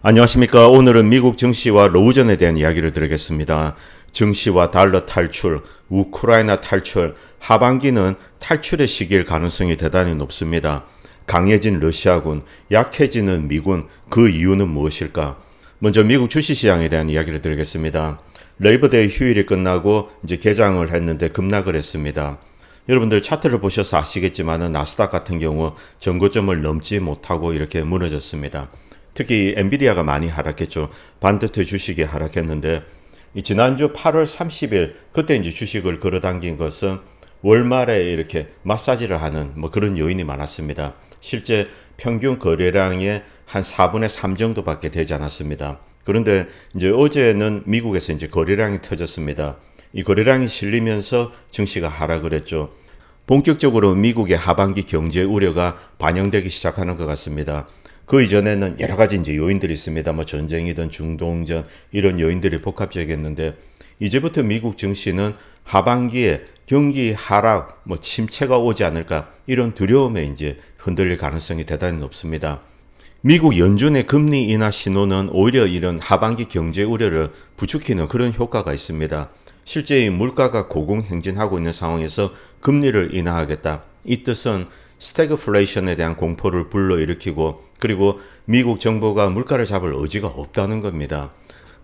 안녕하십니까. 오늘은 미국 증시와 로우전에 대한 이야기를 드리겠습니다. 증시와 달러 탈출, 우크라이나 탈출, 하반기는 탈출의 시기일 가능성이 대단히 높습니다. 강해진 러시아군, 약해지는 미군, 그 이유는 무엇일까? 먼저 미국 주식시장에 대한 이야기를 드리겠습니다. 레이버데이 휴일이 끝나고 이제 개장을 했는데 급락을 했습니다. 여러분들 차트를 보셔서 아시겠지만은 나스닥 같은 경우 전고점을 넘지 못하고 이렇게 무너졌습니다. 특히 엔비디아가 많이 하락했죠. 반도체 주식이 하락했는데 지난주 8월 30일 그때 이제 주식을 걸어당긴 것은 월말에 이렇게 마사지를 하는 뭐 그런 요인이 많았습니다. 실제 평균 거래량의 한 4분의 3 정도밖에 되지 않았습니다. 그런데 이제 어제는 미국에서 이제 거래량이 터졌습니다. 이 거래량이 실리면서 증시가 하락을 했죠. 본격적으로 미국의 하반기 경제 우려가 반영되기 시작하는 것 같습니다. 그 이전에는 여러 가지 이제 요인들이 있습니다. 뭐 전쟁이든 중동전 이런 요인들이 복합적이었는데 이제부터 미국 증시는 하반기에 경기 하락, 뭐 침체가 오지 않을까 이런 두려움에 이제 흔들릴 가능성이 대단히 높습니다. 미국 연준의 금리 인하 신호는 오히려 이런 하반기 경제 우려를 부추기는 그런 효과가 있습니다. 실제 물가가 고공행진하고 있는 상황에서 금리를 인하하겠다. 이 뜻은 스태그플레이션에 대한 공포를 불러일으키고 그리고 미국 정부가 물가를 잡을 의지가 없다는 겁니다.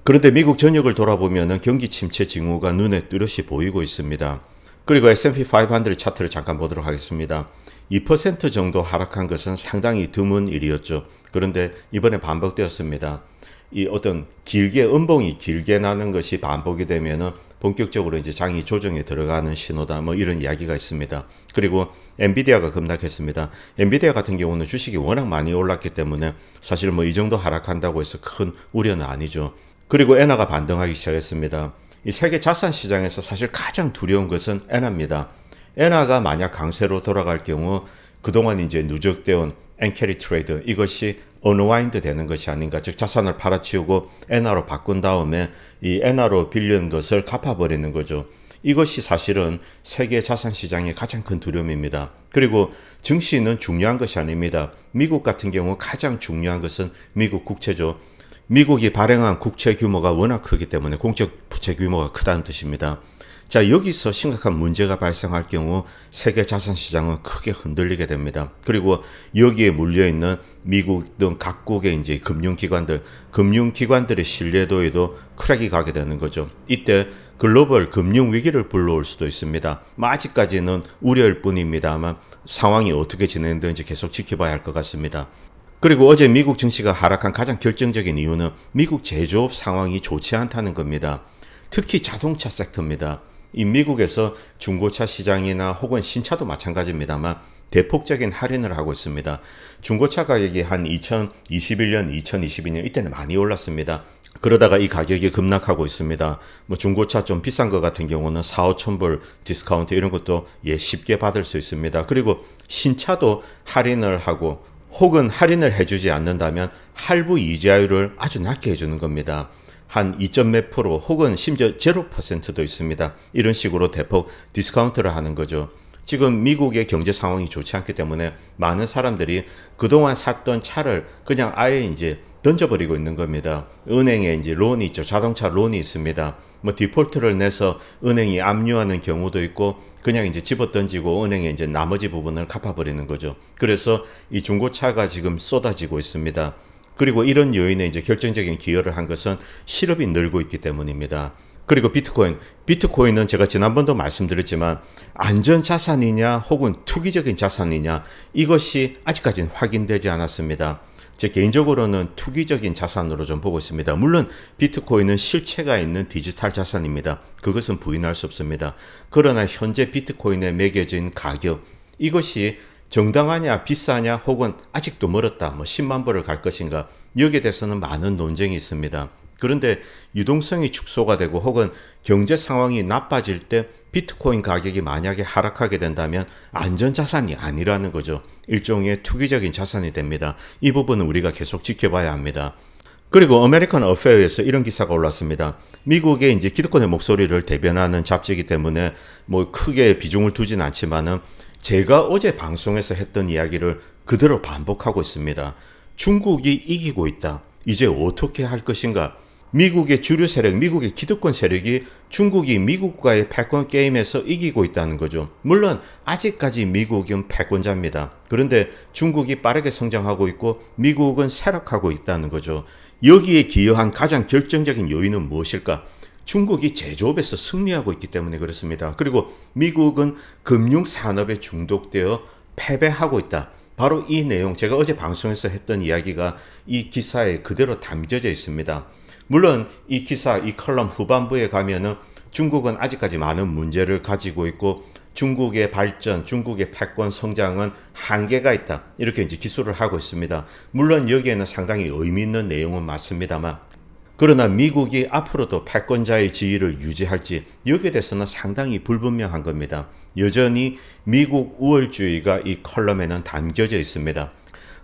그런데 미국 전역을 돌아보면 경기 침체 징후가 눈에 뚜렷이 보이고 있습니다. 그리고 S&P 500 차트를 잠깐 보도록 하겠습니다. 2% 정도 하락한 것은 상당히 드문 일이었죠. 그런데 이번에 반복되었습니다. 이 어떤 길게 음봉이 길게 나는 것이 반복이 되면은 본격적으로 이제 장이 조정에 들어가는 신호다 뭐 이런 이야기가 있습니다. 그리고 엔비디아가 급락했습니다. 엔비디아 같은 경우는 주식이 워낙 많이 올랐기 때문에 사실 뭐 이 정도 하락한다고 해서 큰 우려는 아니죠. 그리고 엔화가 반등하기 시작했습니다. 이 세계 자산 시장에서 사실 가장 두려운 것은 엔화입니다. 엔화가 만약 강세로 돌아갈 경우 그동안 이제 누적되어 온 엔캐리 트레이드 이것이 언어와인드 되는 것이 아닌가 즉 자산을 팔아치우고 엔화로 바꾼 다음에 이 엔화로 빌린 것을 갚아버리는 거죠. 이것이 사실은 세계 자산 시장의 가장 큰 두려움입니다. 그리고 증시는 중요한 것이 아닙니다. 미국 같은 경우 가장 중요한 것은 미국 국채죠. 미국이 발행한 국채 규모가 워낙 크기 때문에 공적 부채 규모가 크다는 뜻입니다. 자, 여기서 심각한 문제가 발생할 경우 세계 자산 시장은 크게 흔들리게 됩니다. 그리고 여기에 몰려 있는 미국 등 각국의 이제 금융기관들, 금융기관들의 신뢰도에도 크랙이 가게 되는 거죠. 이때 글로벌 금융 위기를 불러올 수도 있습니다. 아직까지는 우려일 뿐입니다만 상황이 어떻게 진행되는지 계속 지켜봐야 할 것 같습니다. 그리고 어제 미국 증시가 하락한 가장 결정적인 이유는 미국 제조업 상황이 좋지 않다는 겁니다. 특히 자동차 섹터입니다. 이 미국에서 중고차 시장이나 혹은 신차도 마찬가지입니다만 대폭적인 할인을 하고 있습니다. 중고차 가격이 한 2021년, 2022년 이때는 많이 올랐습니다. 그러다가 이 가격이 급락하고 있습니다. 뭐 중고차 좀 비싼 것 같은 경우는 4, 5천 불 디스카운트 이런 것도 예 쉽게 받을 수 있습니다. 그리고 신차도 할인을 하고 혹은 할인을 해주지 않는다면 할부 이자율을 아주 낮게 해주는 겁니다. 한 2.몇 프로 혹은 심지어 0도 있습니다. 이런 식으로 대폭 디스카운트를 하는 거죠. 지금 미국의 경제 상황이 좋지 않기 때문에 많은 사람들이 그동안 샀던 차를 그냥 아예 이제 던져버리고 있는 겁니다. 은행에 이제 론이 있죠. 자동차 론이 있습니다. 뭐 디폴트를 내서 은행이 압류하는 경우도 있고 그냥 이제 집어 던지고 은행에 이제 나머지 부분을 갚아버리는 거죠. 그래서 이 중고차가 지금 쏟아지고 있습니다. 그리고 이런 요인에 이제 결정적인 기여를 한 것은 실업이 늘고 있기 때문입니다. 그리고 비트코인. 비트코인은 제가 지난번도 말씀드렸지만 안전 자산이냐 혹은 투기적인 자산이냐 이것이 아직까지는 확인되지 않았습니다. 제 개인적으로는 투기적인 자산으로 좀 보고 있습니다. 물론 비트코인은 실체가 있는 디지털 자산입니다. 그것은 부인할 수 없습니다. 그러나 현재 비트코인에 매겨진 가격 이것이 정당하냐 비싸냐 혹은 아직도 멀었다 뭐 10만 불을 갈 것인가 여기에 대해서는 많은 논쟁이 있습니다. 그런데 유동성이 축소가 되고 혹은 경제 상황이 나빠질 때 비트코인 가격이 만약에 하락하게 된다면 안전자산이 아니라는 거죠. 일종의 투기적인 자산이 됩니다. 이 부분은 우리가 계속 지켜봐야 합니다. 그리고 아메리칸 어페어에서 이런 기사가 올랐습니다. 미국의 이제 기득권의 목소리를 대변하는 잡지이기 때문에 뭐 크게 비중을 두진 않지만은 제가 어제 방송에서 했던 이야기를 그대로 반복하고 있습니다. 중국이 이기고 있다. 이제 어떻게 할 것인가? 미국의 주류 세력, 미국의 기득권 세력이 중국이 미국과의 패권 게임에서 이기고 있다는 거죠. 물론 아직까지 미국은 패권자입니다. 그런데 중국이 빠르게 성장하고 있고 미국은 쇠락하고 있다는 거죠. 여기에 기여한 가장 결정적인 요인은 무엇일까? 중국이 제조업에서 승리하고 있기 때문에 그렇습니다. 그리고 미국은 금융산업에 중독되어 패배하고 있다. 바로 이 내용, 제가 어제 방송에서 했던 이야기가 이 기사에 그대로 담겨져 있습니다. 물론 이 기사, 이 컬럼 후반부에 가면은 중국은 아직까지 많은 문제를 가지고 있고 중국의 발전, 중국의 패권 성장은 한계가 있다. 이렇게 이제 기술을 하고 있습니다. 물론 여기에는 상당히 의미 있는 내용은 맞습니다만 그러나 미국이 앞으로도 패권자의 지위를 유지할지 여기에 대해서는 상당히 불분명한 겁니다. 여전히 미국 우월주의가 이 컬럼에는 담겨져 있습니다.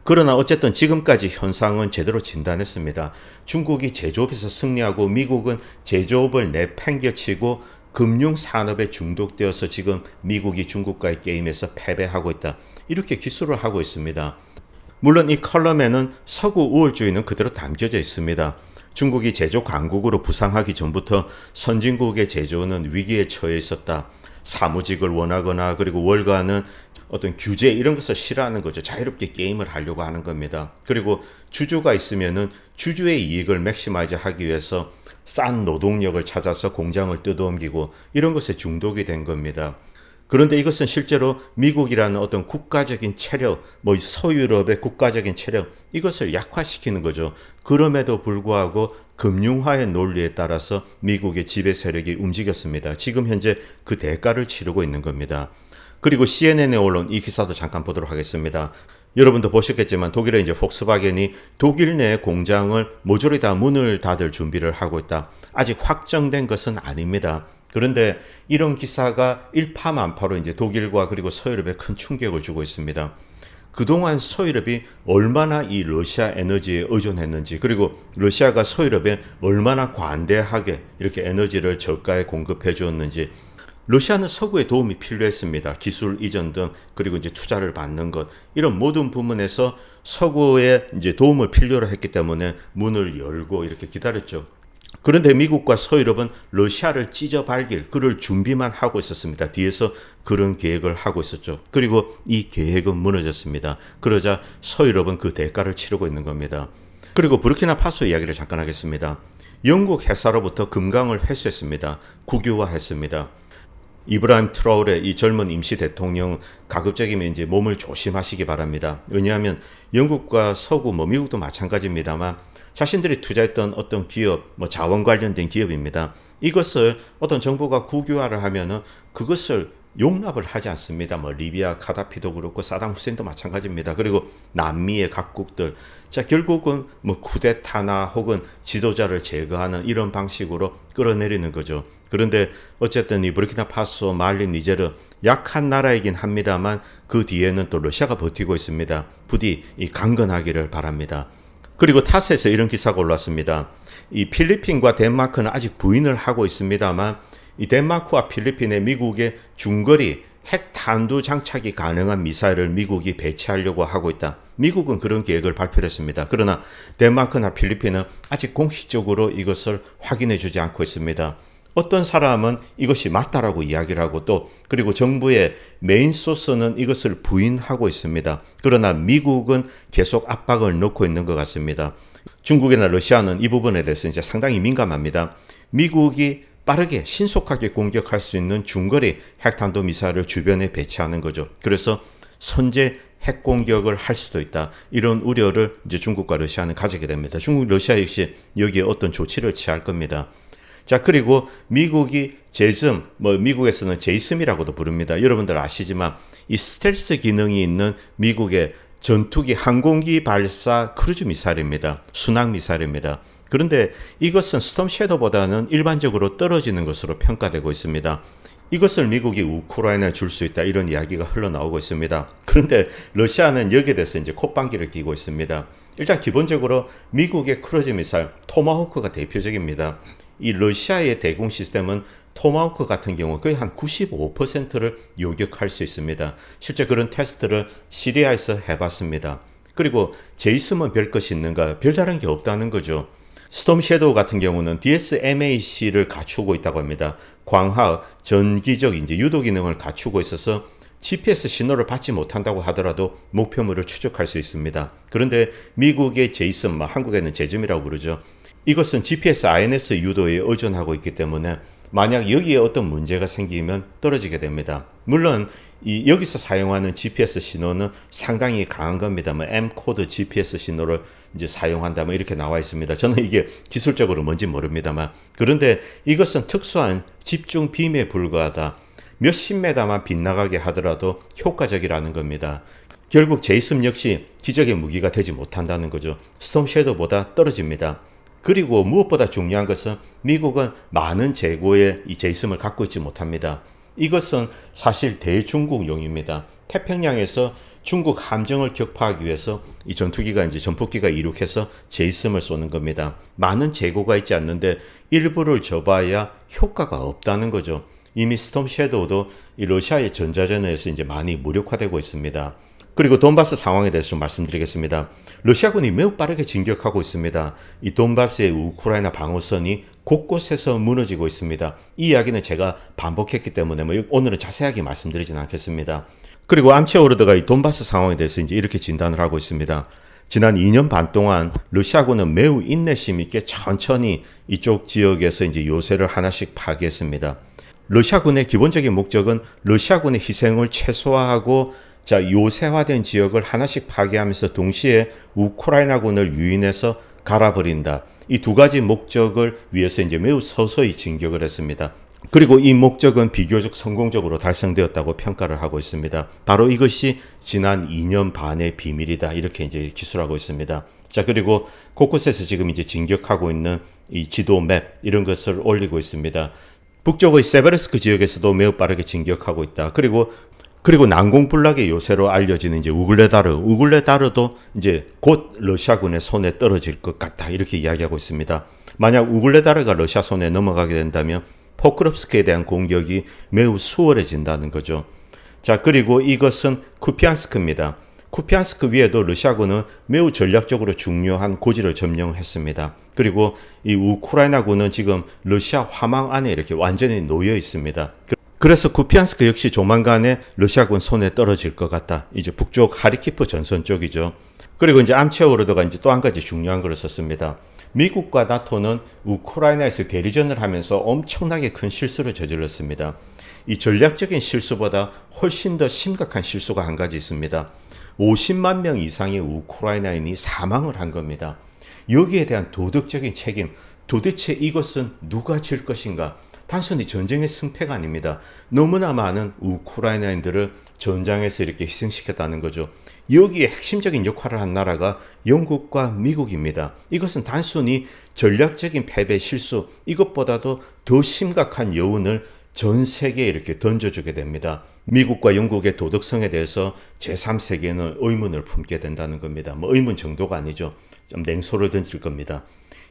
그러나 어쨌든 지금까지 현상은 제대로 진단했습니다. 중국이 제조업에서 승리하고 미국은 제조업을 내팽겨치고 금융산업에 중독되어서 지금 미국이 중국과의 게임에서 패배하고 있다. 이렇게 기술을 하고 있습니다. 물론 이 컬럼에는 서구 우월주의는 그대로 담겨져 있습니다. 중국이 제조 강국으로 부상하기 전부터 선진국의 제조는 위기에 처해 있었다. 사무직을 원하거나 그리고 월가는 어떤 규제 이런 것을 싫어하는 거죠. 자유롭게 게임을 하려고 하는 겁니다. 그리고 주주가 있으면은 주주의 이익을 맥시마이즈 하기 위해서 싼 노동력을 찾아서 공장을 뜯어옮기고 이런 것에 중독이 된 겁니다. 그런데 이것은 실제로 미국이라는 어떤 국가적인 체력, 뭐 서유럽의 국가적인 체력, 이것을 약화시키는 거죠. 그럼에도 불구하고 금융화의 논리에 따라서 미국의 지배 세력이 움직였습니다. 지금 현재 그 대가를 치르고 있는 겁니다. 그리고 CNN에 올라온 이 기사도 잠깐 보도록 하겠습니다. 여러분도 보셨겠지만 독일의 이제 폭스바겐이 독일 내 공장을 모조리 다 문을 닫을 준비를 하고 있다. 아직 확정된 것은 아닙니다. 그런데 이런 기사가 일파만파로 이제 독일과 그리고 서유럽에 큰 충격을 주고 있습니다. 그동안 서유럽이 얼마나 이 러시아 에너지에 의존했는지 그리고 러시아가 서유럽에 얼마나 관대하게 이렇게 에너지를 저가에 공급해 주었는지 러시아는 서구의 도움이 필요했습니다. 기술 이전 등 그리고 이제 투자를 받는 것 이런 모든 부분에서 서구의 이제 도움을 필요로 했기 때문에 문을 열고 이렇게 기다렸죠. 그런데 미국과 서유럽은 러시아를 찢어 발길, 그를 준비만 하고 있었습니다. 뒤에서 그런 계획을 하고 있었죠. 그리고 이 계획은 무너졌습니다. 그러자 서유럽은 그 대가를 치르고 있는 겁니다. 그리고 부르키나파소 이야기를 잠깐 하겠습니다. 영국 회사로부터 금강을 회수했습니다. 국유화했습니다. 이브라임 트라울의 이 젊은 임시 대통령 가급적이면 이제 몸을 조심하시기 바랍니다. 왜냐하면 영국과 서구 뭐 미국도 마찬가지입니다만 자신들이 투자했던 어떤 기업, 뭐 자원 관련된 기업입니다. 이것을 어떤 정부가 국유화를 하면은 그것을 용납을 하지 않습니다. 뭐 리비아 카다피도 그렇고 사담 후센도 마찬가지입니다. 그리고 남미의 각국들 자 결국은 뭐 쿠데타나 혹은 지도자를 제거하는 이런 방식으로 끌어내리는 거죠. 그런데 어쨌든 이브르키나파소 말리, 니제르 약한 나라이긴 합니다만 그 뒤에는 또 러시아가 버티고 있습니다. 부디 이 강건하기를 바랍니다. 그리고 타스에서 이런 기사가 올랐습니다. 이 필리핀과 덴마크는 아직 부인을 하고 있습니다만 이 덴마크와 필리핀에 미국의 중거리 핵탄두 장착이 가능한 미사일을 미국이 배치하려고 하고 있다. 미국은 그런 계획을 발표했습니다. 그러나 덴마크나 필리핀은 아직 공식적으로 이것을 확인해 주지 않고 있습니다. 어떤 사람은 이것이 맞다라고 이야기를 하고 또 그리고 정부의 메인 소스는 이것을 부인하고 있습니다. 그러나 미국은 계속 압박을 넣고 있는 것 같습니다. 중국이나 러시아는 이 부분에 대해서 이제 상당히 민감합니다. 미국이 빠르게 신속하게 공격할 수 있는 중거리 핵탄도 미사일을 주변에 배치하는 거죠. 그래서 선제 핵 공격을 할 수도 있다. 이런 우려를 이제 중국과 러시아는 가지게 됩니다. 중국, 러시아 역시 여기에 어떤 조치를 취할 겁니다. 자, 그리고 미국이 제즘, 뭐 미국에서는 제이슴이라고도 부릅니다. 여러분들 아시지만 이 스텔스 기능이 있는 미국의 전투기 항공기 발사 크루즈 미사일입니다. 순항 미사일입니다. 그런데 이것은 스톰 섀도보다는 일반적으로 떨어지는 것으로 평가되고 있습니다. 이것을 미국이 우크라이나에 줄 수 있다 이런 이야기가 흘러나오고 있습니다. 그런데 러시아는 여기에 대해서 이제 콧방귀를 뀌고 있습니다. 일단 기본적으로 미국의 크루즈 미사일 토마호크가 대표적입니다. 이 러시아의 대공 시스템은 토마호크 같은 경우 거의 한 95%를 요격할 수 있습니다. 실제 그런 테스트를 시리아에서 해봤습니다. 그리고 제이스면 별 것이 있는가? 별다른 게 없다는 거죠. 스톰 섀도우 같은 경우는 DSMAC를 갖추고 있다고 합니다. 광화, 전기적 이제 유도 기능을 갖추고 있어서 GPS 신호를 받지 못한다고 하더라도 목표물을 추적할 수 있습니다. 그런데 미국의 제이슨, 뭐 한국에는 제즘이라고 부르죠. 이것은 GPS INS 유도에 의존하고 있기 때문에 만약 여기에 어떤 문제가 생기면 떨어지게 됩니다. 물론 이 여기서 사용하는 GPS 신호는 상당히 강한 겁니다만 뭐 M 코드 GPS 신호를 이제 사용한다면 뭐 이렇게 나와 있습니다. 저는 이게 기술적으로 뭔지 모릅니다만 그런데 이것은 특수한 집중 빔에 불과하다. 몇십 메다만 빗나가게 하더라도 효과적이라는 겁니다. 결국 제이슨 역시 기적의 무기가 되지 못한다는 거죠. 스톰 섀도보다 떨어집니다. 그리고 무엇보다 중요한 것은 미국은 많은 재고의 이 제이슴을 갖고 있지 못합니다. 이것은 사실 대중국용입니다. 태평양에서 중국 함정을 격파하기 위해서 이 전투기가 이제 전폭기가 이륙해서 제이슴을 쏘는 겁니다. 많은 재고가 있지 않는데 일부를 접어야 효과가 없다는 거죠. 이미 스톰 섀도우도 이 러시아의 전자전에서 이제 많이 무력화되고 있습니다. 그리고 돈바스 상황에 대해서 좀 말씀드리겠습니다. 러시아군이 매우 빠르게 진격하고 있습니다. 이 돈바스의 우크라이나 방어선이 곳곳에서 무너지고 있습니다. 이 이야기는 제가 반복했기 때문에 뭐 오늘은 자세하게 말씀드리진 않겠습니다. 그리고 암체오르드가 이 돈바스 상황에 대해서 이제 이렇게 진단을 하고 있습니다. 지난 2년 반 동안 러시아군은 매우 인내심 있게 천천히 이쪽 지역에서 이제 요새를 하나씩 파괴했습니다. 러시아군의 기본적인 목적은 러시아군의 희생을 최소화하고 자, 요새화된 지역을 하나씩 파괴하면서 동시에 우크라이나군을 유인해서 갈아버린다. 이 두 가지 목적을 위해서 이제 매우 서서히 진격을 했습니다. 그리고 이 목적은 비교적 성공적으로 달성되었다고 평가를 하고 있습니다. 바로 이것이 지난 2년 반의 비밀이다. 이렇게 이제 기술하고 있습니다. 자, 그리고 곳곳에서 지금 이제 진격하고 있는 이 지도 맵, 이런 것을 올리고 있습니다. 북쪽의 세베르스크 지역에서도 매우 빠르게 진격하고 있다. 그리고 그리고 난공불락의 요새로 알려지는 이제 우글레다르, 우글레다르도 이제 곧 러시아군의 손에 떨어질 것 같다 이렇게 이야기하고 있습니다. 만약 우글레다르가 러시아 손에 넘어가게 된다면 포크롭스크에 대한 공격이 매우 수월해진다는 거죠. 자 그리고 이것은 쿠피안스크입니다. 쿠피안스크 위에도 러시아군은 매우 전략적으로 중요한 고지를 점령했습니다. 그리고 이 우크라이나군은 지금 러시아 화망 안에 이렇게 완전히 놓여 있습니다. 그래서 쿠피안스크 역시 조만간에 러시아군 손에 떨어질 것 같다. 이제 북쪽 하리키프 전선 쪽이죠. 그리고 이제 암체오르도가 이제 또 한 가지 중요한 걸 썼습니다. 미국과 나토는 우크라이나에서 대리전을 하면서 엄청나게 큰 실수를 저질렀습니다. 이 전략적인 실수보다 훨씬 더 심각한 실수가 한 가지 있습니다. 50만 명 이상의 우크라이나인이 사망을 한 겁니다. 여기에 대한 도덕적인 책임, 도대체 이것은 누가 질 것인가? 단순히 전쟁의 승패가 아닙니다. 너무나 많은 우크라이나인들을 전장에서 이렇게 희생시켰다는 거죠. 여기에 핵심적인 역할을 한 나라가 영국과 미국입니다. 이것은 단순히 전략적인 패배 실수 이것보다도 더 심각한 여운을 전 세계에 이렇게 던져주게 됩니다. 미국과 영국의 도덕성에 대해서 제3세계는 의문을 품게 된다는 겁니다. 뭐 의문 정도가 아니죠. 좀 냉소를 던질 겁니다.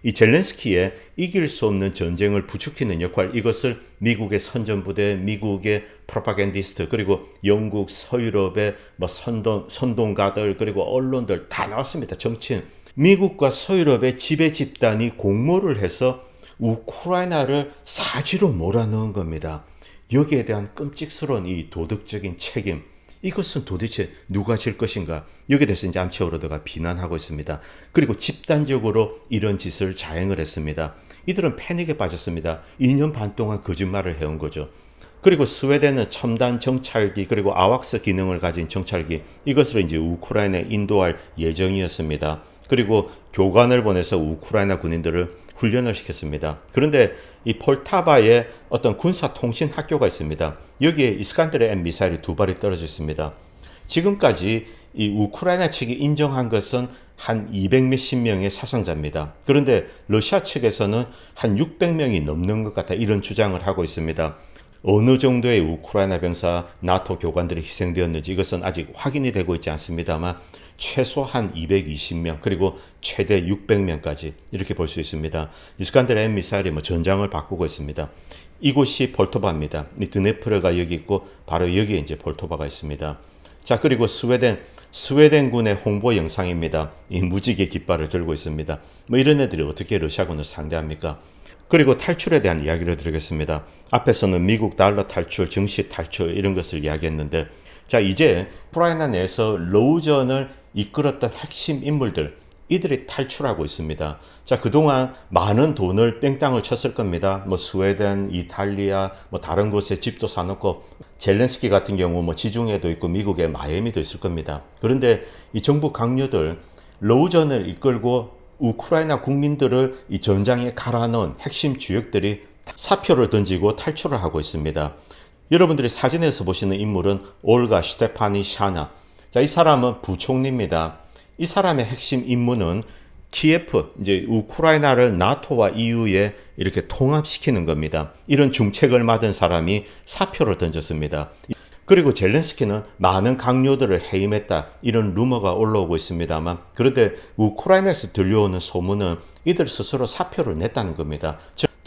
이 젤렌스키의 이길 수 없는 전쟁을 부추기는 역할 이것을 미국의 선전부대, 미국의 프로파겐디스트 그리고 영국, 서유럽의 뭐 선동 선동가들 그리고 언론들 다 나왔습니다. 정치인 미국과 서유럽의 지배 집단이 공모를 해서 우크라이나를 사지로 몰아넣은 겁니다. 여기에 대한 끔찍스러운 이 도덕적인 책임 이것은 도대체 누가 질 것인가? 여기에 대해서 이제 암치오로드가 비난하고 있습니다. 그리고 집단적으로 이런 짓을 자행을 했습니다. 이들은 패닉에 빠졌습니다. 2년 반 동안 거짓말을 해온 거죠. 그리고 스웨덴은 첨단 정찰기 그리고 아왁스 기능을 가진 정찰기 이것을 이제 우크라이나에 인도할 예정이었습니다. 그리고 교관을 보내서 우크라이나 군인들을 훈련을 시켰습니다. 그런데 이 폴타바에 어떤 군사통신 학교가 있습니다. 여기에 이스칸데르 M 미사일이 두 발이 떨어져 있습니다. 지금까지 이 우크라이나 측이 인정한 것은 한 200몇십 명의 사상자입니다. 그런데 러시아 측에서는 한 600명이 넘는 것 같다 이런 주장을 하고 있습니다. 어느 정도의 우크라이나 병사, 나토 교관들이 희생되었는지 이것은 아직 확인이 되고 있지 않습니다만 최소한 220명 그리고 최대 600명까지 이렇게 볼 수 있습니다. 이스칸데르 M 미사일이 뭐 전장을 바꾸고 있습니다. 이곳이 볼토바입니다. 드네프르가 여기 있고 바로 여기에 이제 볼토바가 있습니다. 자 그리고 스웨덴 스웨덴군의 홍보 영상입니다. 이 무지개 깃발을 들고 있습니다. 뭐 이런 애들이 어떻게 러시아군을 상대합니까? 그리고 탈출에 대한 이야기를 드리겠습니다. 앞에서는 미국 달러 탈출, 증시 탈출 이런 것을 이야기했는데 자 이제 우라이나 내에서 러우전을 이끌었던 핵심 인물들 이들이 탈출하고 있습니다. 자, 그동안 많은 돈을 뺑땅을 쳤을 겁니다. 뭐 스웨덴, 이탈리아, 뭐 다른 곳에 집도 사놓고 젤렌스키 같은 경우 뭐 지중해도 있고 미국의 마이애미도 있을 겁니다. 그런데 이 정부 강요들 로우전을 이끌고 우크라이나 국민들을 이 전장에 갈아놓은 핵심 주역들이 사표를 던지고 탈출을 하고 있습니다. 여러분들이 사진에서 보시는 인물은 올가, 스테파니, 샤나 자, 이 사람은 부총리입니다. 이 사람의 핵심 임무는 키예프, 이제 우크라이나를 나토와 EU에 이렇게 통합시키는 겁니다. 이런 중책을 맡은 사람이 사표를 던졌습니다. 그리고 젤렌스키는 많은 강요들을 해임했다 이런 루머가 올라오고 있습니다만 그런데 우크라이나에서 들려오는 소문은 이들 스스로 사표를 냈다는 겁니다.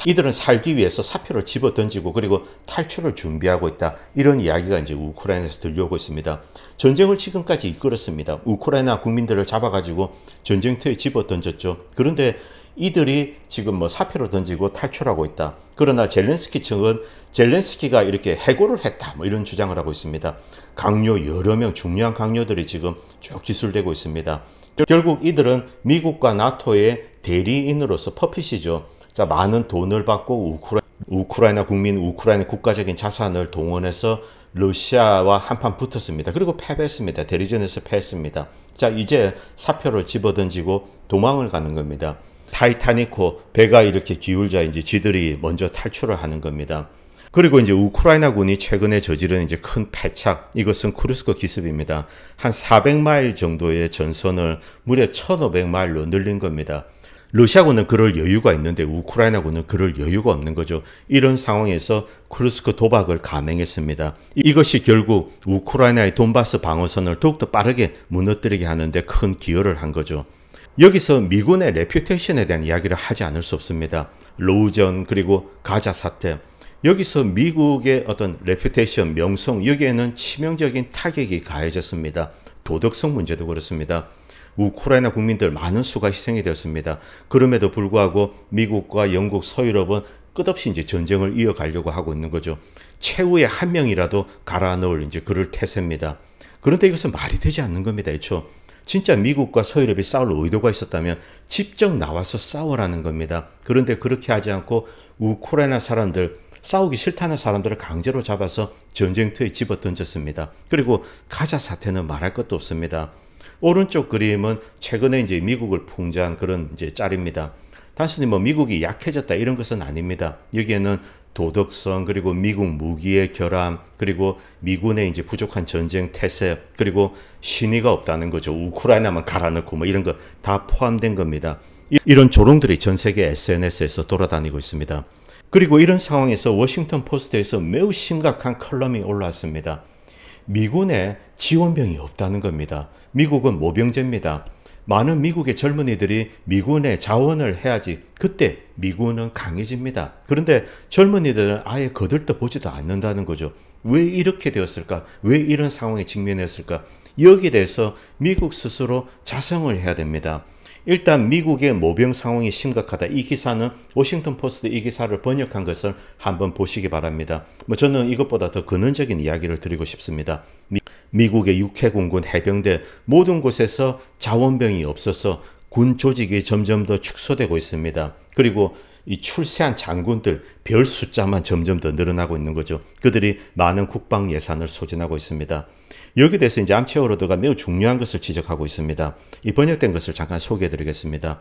이들은 살기 위해서 사표를 집어 던지고 그리고 탈출을 준비하고 있다. 이런 이야기가 이제 우크라이나에서 들려오고 있습니다. 전쟁을 지금까지 이끌었습니다. 우크라이나 국민들을 잡아가지고 전쟁터에 집어 던졌죠. 그런데 이들이 지금 뭐 사표를 던지고 탈출하고 있다. 그러나 젤렌스키 측은 젤렌스키가 이렇게 해고를 했다. 뭐 이런 주장을 하고 있습니다. 강요 여러 명 중요한 강요들이 지금 쭉 기술되고 있습니다. 결국 이들은 미국과 나토의 대리인으로서 퍼핏이죠. 자, 많은 돈을 받고 우크라, 우크라이나 국민, 우크라이나 국가적인 자산을 동원해서 러시아와 한판 붙었습니다. 그리고 패배했습니다. 대리전에서 패했습니다. 자, 이제 사표를 집어던지고 도망을 가는 겁니다. 타이타닉호 배가 이렇게 기울자 이제 지들이 먼저 탈출을 하는 겁니다. 그리고 이제 우크라이나 군이 최근에 저지른 이제 큰 패착, 이것은 크루스코 기습입니다. 한 400마일 정도의 전선을 무려 1500마일로 늘린 겁니다. 러시아군은 그럴 여유가 있는데 우크라이나군은 그럴 여유가 없는 거죠. 이런 상황에서 크루스크 도박을 감행했습니다. 이것이 결국 우크라이나의 돈바스 방어선을 더욱더 빠르게 무너뜨리게 하는데 큰 기여를 한 거죠. 여기서 미군의 레퓨테이션에 대한 이야기를 하지 않을 수 없습니다. 로우전 그리고 가자 사태 여기서 미국의 어떤 레퓨테이션 명성 여기에는 치명적인 타격이 가해졌습니다. 도덕성 문제도 그렇습니다. 우크라이나 국민들 많은 수가 희생이 되었습니다. 그럼에도 불구하고 미국과 영국, 서유럽은 끝없이 이제 전쟁을 이어가려고 하고 있는 거죠. 최후의 한 명이라도 갈아 넣을 이제 그럴 태세입니다. 그런데 이것은 말이 되지 않는 겁니다. 애초 진짜 미국과 서유럽이 싸울 의도가 있었다면 직접 나와서 싸워라는 겁니다. 그런데 그렇게 하지 않고 우크라이나 사람들 싸우기 싫다는 사람들을 강제로 잡아서 전쟁터에 집어 던졌습니다. 그리고 가자 사태는 말할 것도 없습니다. 오른쪽 그림은 최근에 이제 미국을 풍자한 그런 이제 짤입니다. 단순히 뭐 미국이 약해졌다 이런 것은 아닙니다. 여기에는 도덕성 그리고 미국 무기의 결함 그리고 미군의 이제 부족한 전쟁 태세 그리고 신의가 없다는 거죠. 우크라이나만 갈아넣고 뭐 이런 거 다 포함된 겁니다. 이런 조롱들이 전 세계 SNS에서 돌아다니고 있습니다. 그리고 이런 상황에서 워싱턴 포스트에서 매우 심각한 컬럼이 올라왔습니다. 미군에 지원병이 없다는 겁니다. 미국은 모병제입니다. 많은 미국의 젊은이들이 미군에 자원을 해야지 그때 미군은 강해집니다. 그런데 젊은이들은 아예 거들떠 보지도 않는다는 거죠. 왜 이렇게 되었을까? 왜 이런 상황에 직면했을까? 여기에 대해서 미국 스스로 자성을 해야 됩니다. 일단 미국의 모병 상황이 심각하다. 이 기사는 워싱턴 포스트 이 기사를 번역한 것을 한번 보시기 바랍니다. 뭐 저는 이것보다 더 근원적인 이야기를 드리고 싶습니다. 미, 국의 육해공군 해병대 모든 곳에서 자원병이 없어서 군 조직이 점점 더 축소되고 있습니다. 그리고 이 출세한 장군들 별 숫자만 점점 더 늘어나고 있는 거죠. 그들이 많은 국방 예산을 소진하고 있습니다. 여기에 대해서 이제 암체어로드가 매우 중요한 것을 지적하고 있습니다. 이 번역된 것을 잠깐 소개해 드리겠습니다.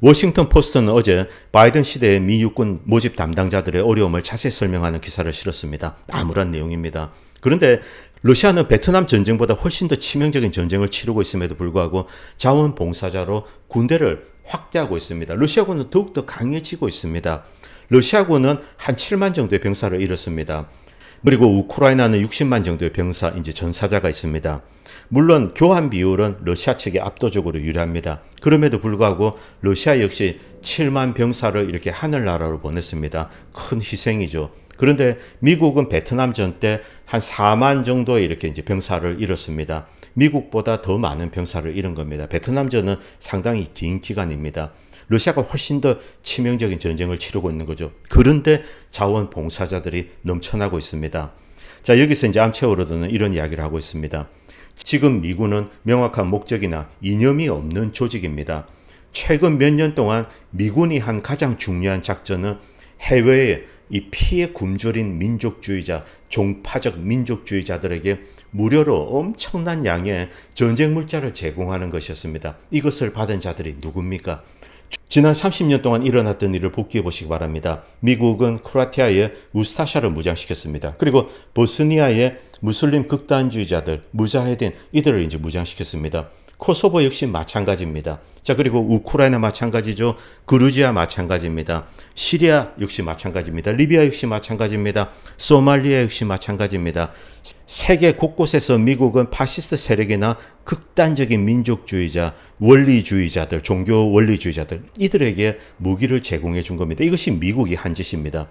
워싱턴 포스트는 어제 바이든 시대의 미 육군 모집 담당자들의 어려움을 자세히 설명하는 기사를 실었습니다. 아무런 내용입니다. 그런데 러시아는 베트남 전쟁보다 훨씬 더 치명적인 전쟁을 치르고 있음에도 불구하고 자원봉사자로 군대를 확대하고 있습니다. 러시아군은 더욱더 강해지고 있습니다. 러시아군은 한 7만 정도의 병사를 잃었습니다. 그리고 우크라이나는 60만 정도의 병사, 이제 전사자가 있습니다. 물론 교환 비율은 러시아 측이 압도적으로 유리합니다. 그럼에도 불구하고 러시아 역시 7만 병사를 이렇게 하늘나라로 보냈습니다. 큰 희생이죠. 그런데 미국은 베트남 전때 한 4만 정도의 이렇게 이제 병사를 잃었습니다. 미국보다 더 많은 병사를 잃은 겁니다. 베트남 전은 상당히 긴 기간입니다. 러시아가 훨씬 더 치명적인 전쟁을 치르고 있는 거죠. 그런데 자원봉사자들이 넘쳐나고 있습니다. 자, 여기서 이제 암체어로드는 이런 이야기를 하고 있습니다. 지금 미군은 명확한 목적이나 이념이 없는 조직입니다. 최근 몇 년 동안 미군이 한 가장 중요한 작전은 해외에 이 피해 굶주린 민족주의자, 종파적 민족주의자들에게 무료로 엄청난 양의 전쟁 물자를 제공하는 것이었습니다. 이것을 받은 자들이 누굽니까? 지난 30년 동안 일어났던 일을 복기해 보시기 바랍니다. 미국은 크로아티아에 우스타샤를 무장시켰습니다. 그리고 보스니아에 무슬림 극단주의자들, 무자헤딘 이들을 이제 무장시켰습니다. 코소보 역시 마찬가지입니다. 자, 그리고 우크라이나 마찬가지죠. 그루지아 마찬가지입니다. 시리아 역시 마찬가지입니다. 리비아 역시 마찬가지입니다. 소말리아 역시 마찬가지입니다. 세계 곳곳에서 미국은 파시스트 세력이나 극단적인 민족주의자, 원리주의자들, 종교 원리주의자들 이들에게 무기를 제공해 준 겁니다. 이것이 미국이 한 짓입니다.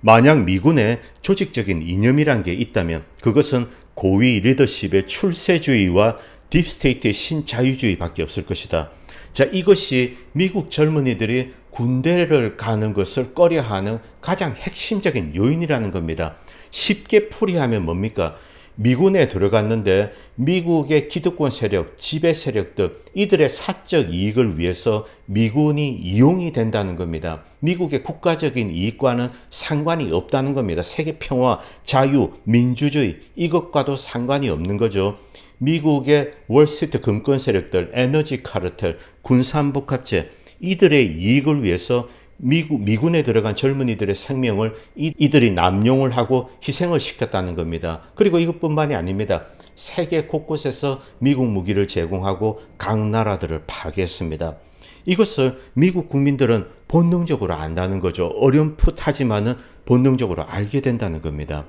만약 미군에 조직적인 이념이란 게 있다면 그것은 고위 리더십의 출세주의와 딥스테이트의 신자유주의밖에 없을 것이다. 자, 이것이 미국 젊은이들이 군대를 가는 것을 꺼려하는 가장 핵심적인 요인이라는 겁니다. 쉽게 풀이하면 뭡니까? 미군에 들어갔는데 미국의 기득권 세력, 지배 세력들 이들의 사적 이익을 위해서 미군이 이용이 된다는 겁니다. 미국의 국가적인 이익과는 상관이 없다는 겁니다. 세계 평화, 자유, 민주주의 이것과도 상관이 없는 거죠. 미국의 월스트리트 금권 세력들, 에너지 카르텔, 군산복합체 이들의 이익을 위해서 미국, 미군에 들어간 젊은이들의 생명을 이들이 남용을 하고 희생을 시켰다는 겁니다. 그리고 이것뿐만이 아닙니다. 세계 곳곳에서 미국 무기를 제공하고 각 나라들을 파괴했습니다. 이것을 미국 국민들은 본능적으로 안다는 거죠. 어렴풋하지만은 본능적으로 알게 된다는 겁니다.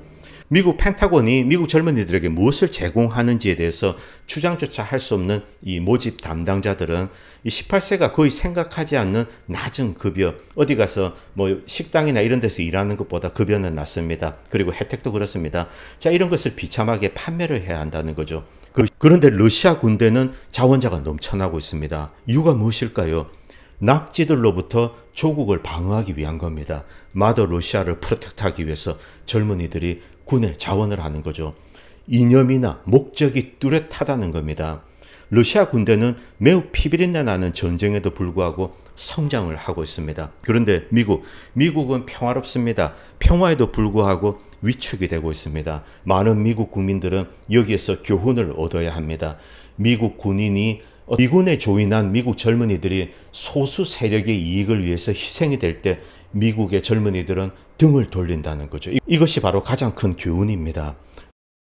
미국 펜타곤이 미국 젊은이들에게 무엇을 제공하는지에 대해서 추장조차 할 수 없는 이 모집 담당자들은 이 18세가 거의 생각하지 않는 낮은 급여, 어디 가서 뭐 식당이나 이런 데서 일하는 것보다 급여는 낮습니다. 그리고 혜택도 그렇습니다. 자, 이런 것을 비참하게 판매를 해야 한다는 거죠. 그, 그런데 러시아 군대는 자원자가 넘쳐나고 있습니다. 이유가 무엇일까요? 낙지들로부터 조국을 방어하기 위한 겁니다. 마더 러시아를 프로텍트하기 위해서 젊은이들이 군에 자원을 하는 거죠. 이념이나 목적이 뚜렷하다는 겁니다. 러시아 군대는 매우 피비린내 나는 전쟁에도 불구하고 성장을 하고 있습니다. 그런데 미국, 미국은 평화롭습니다. 평화에도 불구하고 위축이 되고 있습니다. 많은 미국 국민들은 여기에서 교훈을 얻어야 합니다. 미국 군인이 미군에 어, 조인한 미국 젊은이들이 소수 세력의 이익을 위해서 희생이 될 때 미국의 젊은이들은 등을 돌린다는 거죠. 이것이 바로 가장 큰 교훈입니다.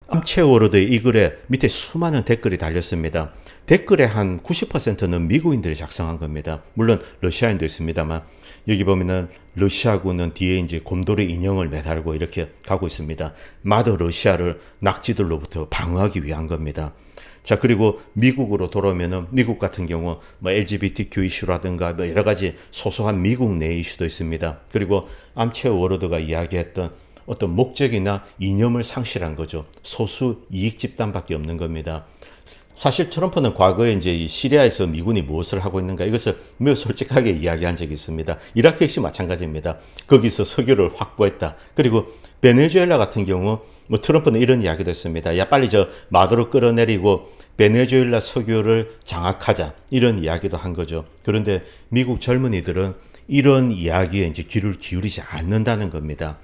암체워드의이 글에 밑에 수많은 댓글이 달렸습니다. 댓글의 한 90%는 미국인들이 작성한 겁니다. 물론 러시아인도 있습니다만 여기 보면은 러시아군은 뒤에 이제 곰돌이 인형을 매달고 이렇게 가고 있습니다. 마더 러시아를 낙지들로부터 방어하기 위한 겁니다. 자, 그리고 미국으로 돌아오면은 미국 같은 경우 뭐 LGBTQ 이슈라든가 뭐 여러 가지 소소한 미국 내 이슈도 있습니다. 그리고 암체 워러드가 이야기했던 어떤 목적이나 이념을 상실한 거죠. 소수 이익 집단밖에 없는 겁니다. 사실 트럼프는 과거에 이제 이 시리아에서 미군이 무엇을 하고 있는가 이것을 매우 솔직하게 이야기한 적이 있습니다. 이라크 역시 마찬가지입니다. 거기서 석유를 확보했다. 그리고 베네수엘라 같은 경우 뭐 트럼프는 이런 이야기도 했습니다. 야 빨리 저 마도로 끌어내리고 베네수엘라 석유를 장악하자 이런 이야기도 한 거죠. 그런데 미국 젊은이들은 이런 이야기에 이제 귀를 기울이지 않는다는 겁니다.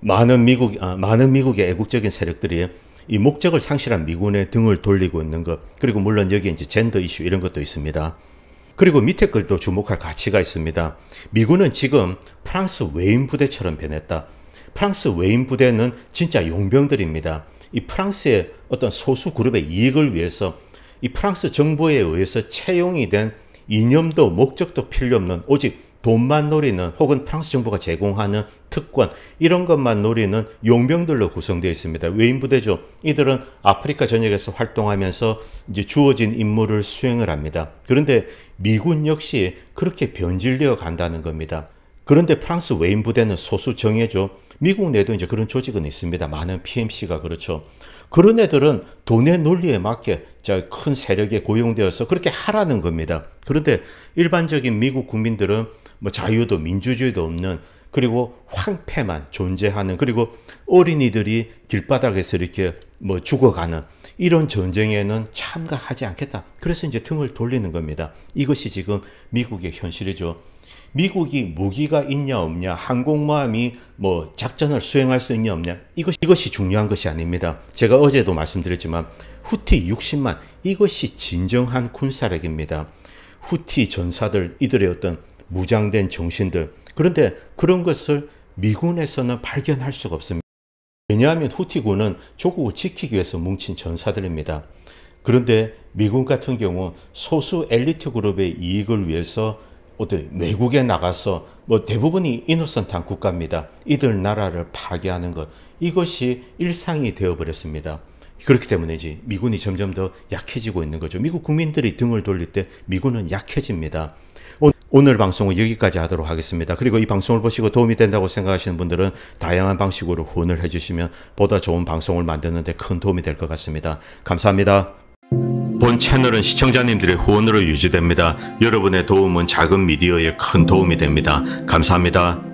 많은 미국 아, 많은 미국의 애국적인 세력들이 이 목적을 상실한 미군의 등을 돌리고 있는 것 그리고 물론 여기에 이제 젠더 이슈 이런 것도 있습니다. 그리고 밑에 글도 주목할 가치가 있습니다. 미군은 지금 프랑스 외인 부대처럼 변했다. 프랑스 외인 부대는 진짜 용병들입니다. 이 프랑스의 어떤 소수 그룹의 이익을 위해서 이 프랑스 정부에 의해서 채용이 된 이념도 목적도 필요 없는 오직 돈만 노리는 혹은 프랑스 정부가 제공하는 특권 이런 것만 노리는 용병들로 구성되어 있습니다. 외인부대죠. 이들은 아프리카 전역에서 활동하면서 이제 주어진 임무를 수행을 합니다. 그런데 미군 역시 그렇게 변질되어 간다는 겁니다. 그런데 프랑스 외인 부대는 소수 정예죠. 미국 내도 이제 그런 조직은 있습니다. 많은 PMC가 그렇죠. 그런 애들은 돈의 논리에 맞게 큰 세력에 고용되어서 그렇게 하라는 겁니다. 그런데 일반적인 미국 국민들은 뭐 자유도 민주주의도 없는 그리고 황폐만 존재하는 그리고 어린이들이 길바닥에서 이렇게 뭐 죽어가는 이런 전쟁에는 참가하지 않겠다. 그래서 이제 등을 돌리는 겁니다. 이것이 지금 미국의 현실이죠. 미국이 무기가 있냐 없냐, 항공모함이 뭐 작전을 수행할 수 있냐 없냐, 이것, 이것이 중요한 것이 아닙니다. 제가 어제도 말씀드렸지만 후티 60만, 이것이 진정한 군사력입니다. 후티 전사들, 이들의 어떤 무장된 정신들. 그런데 그런 것을 미군에서는 발견할 수가 없습니다. 왜냐하면 후티군은 조국을 지키기 위해서 뭉친 전사들입니다. 그런데 미군 같은 경우 소수 엘리트 그룹의 이익을 위해서 어떤 외국에 나가서 뭐 대부분이 이노선탄 국가입니다. 이들 나라를 파괴하는 것 이것이 일상이 되어버렸습니다. 그렇기 때문에 이제 미군이 점점 더 약해지고 있는 거죠. 미국 국민들이 등을 돌릴 때 미군은 약해집니다. 오늘 방송은 여기까지 하도록 하겠습니다. 그리고 이 방송을 보시고 도움이 된다고 생각하시는 분들은 다양한 방식으로 후원을 해주시면 보다 좋은 방송을 만드는 데 큰 도움이 될 것 같습니다. 감사합니다. 본 채널은 시청자님들의 후원으로 유지됩니다. 여러분의 도움은 작은 미디어에 큰 도움이 됩니다. 감사합니다.